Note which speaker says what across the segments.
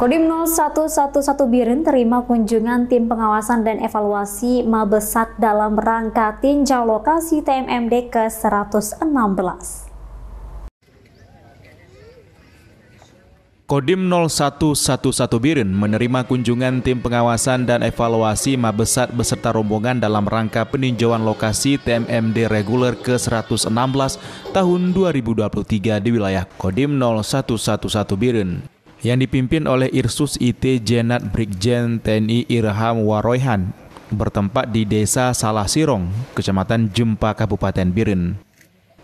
Speaker 1: Kodim 0111 Biren terima kunjungan tim pengawasan dan evaluasi Mabesat dalam rangka tinjau lokasi TMMD ke-116. Kodim 0111 Birin menerima kunjungan tim pengawasan dan evaluasi Mabesat beserta rombongan dalam rangka peninjauan lokasi TMMD reguler ke-116 tahun 2023 di wilayah Kodim 0111 Birin yang dipimpin oleh Irsus IT Jenat Brigjen TNI Irham Waroihan bertempat di Desa Salasirong, Kecamatan Jempa, Kabupaten Biren.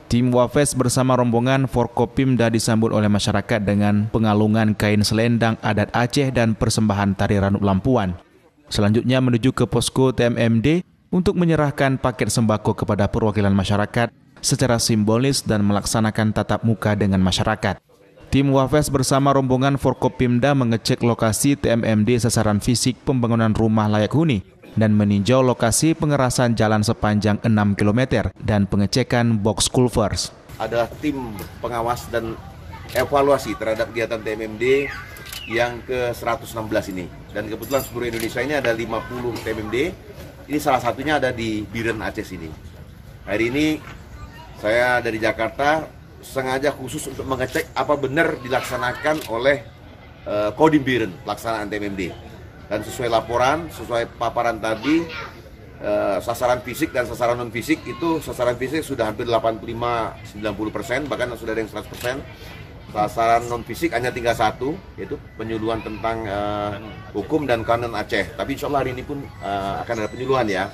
Speaker 1: Tim Wafes bersama rombongan Forkopimda disambut oleh masyarakat dengan pengalungan kain selendang adat Aceh dan persembahan tari ranup lampuan. Selanjutnya menuju ke posko TMMD untuk menyerahkan paket sembako kepada perwakilan masyarakat secara simbolis dan melaksanakan tatap muka dengan masyarakat. Tim Wafes bersama rombongan Forkopimda mengecek lokasi TMMD sasaran fisik pembangunan rumah layak huni dan meninjau lokasi pengerasan jalan sepanjang 6 km dan pengecekan box culvers.
Speaker 2: Adalah tim pengawas dan evaluasi terhadap kegiatan TMMD yang ke-116 ini. Dan kebetulan seluruh Indonesia ini ada 50 TMMD. Ini salah satunya ada di Biren Aceh sini. Hari ini saya dari Jakarta sengaja khusus untuk mengecek apa benar dilaksanakan oleh uh, eh, Kodim Biren pelaksanaan TMMD dan sesuai laporan sesuai paparan tadi uh, sasaran fisik dan sasaran non fisik itu sasaran fisik sudah hampir 85 90 persen bahkan sudah ada yang 100 persen sasaran non fisik hanya tinggal satu yaitu penyuluhan tentang uh, hukum dan kanan Aceh tapi insya Allah hari ini pun uh, akan ada penyuluhan ya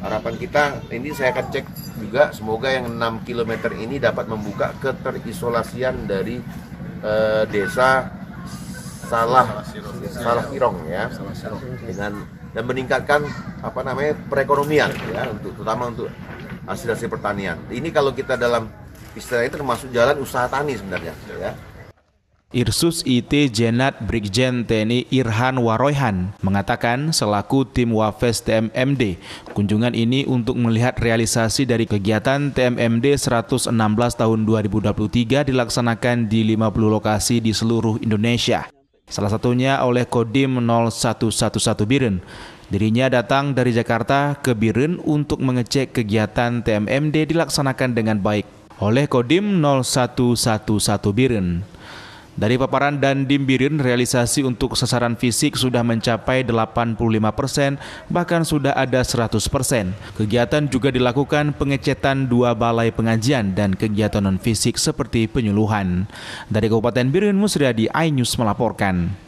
Speaker 2: harapan kita ini saya akan cek juga semoga yang 6 km ini dapat membuka keterisolasian dari eh, desa Salah Salah Kirong ya dengan dan meningkatkan apa namanya perekonomian ya untuk terutama untuk hasil hasil pertanian. Ini kalau kita dalam istilahnya termasuk jalan usaha tani sebenarnya ya.
Speaker 1: Irsus IT Jenat Brigjen TNI Irhan Waroihan mengatakan selaku tim Wafes TMMD, kunjungan ini untuk melihat realisasi dari kegiatan TMMD 116 tahun 2023 dilaksanakan di 50 lokasi di seluruh Indonesia. Salah satunya oleh Kodim 0111 Biren. Dirinya datang dari Jakarta ke Biren untuk mengecek kegiatan TMMD dilaksanakan dengan baik oleh Kodim 0111 Biren. Dari paparan dan dimbirin, realisasi untuk sasaran fisik sudah mencapai 85 persen, bahkan sudah ada 100 persen. Kegiatan juga dilakukan pengecetan dua balai pengajian dan kegiatan non-fisik seperti penyuluhan. Dari Kabupaten Birin, Musriadi, iNews melaporkan.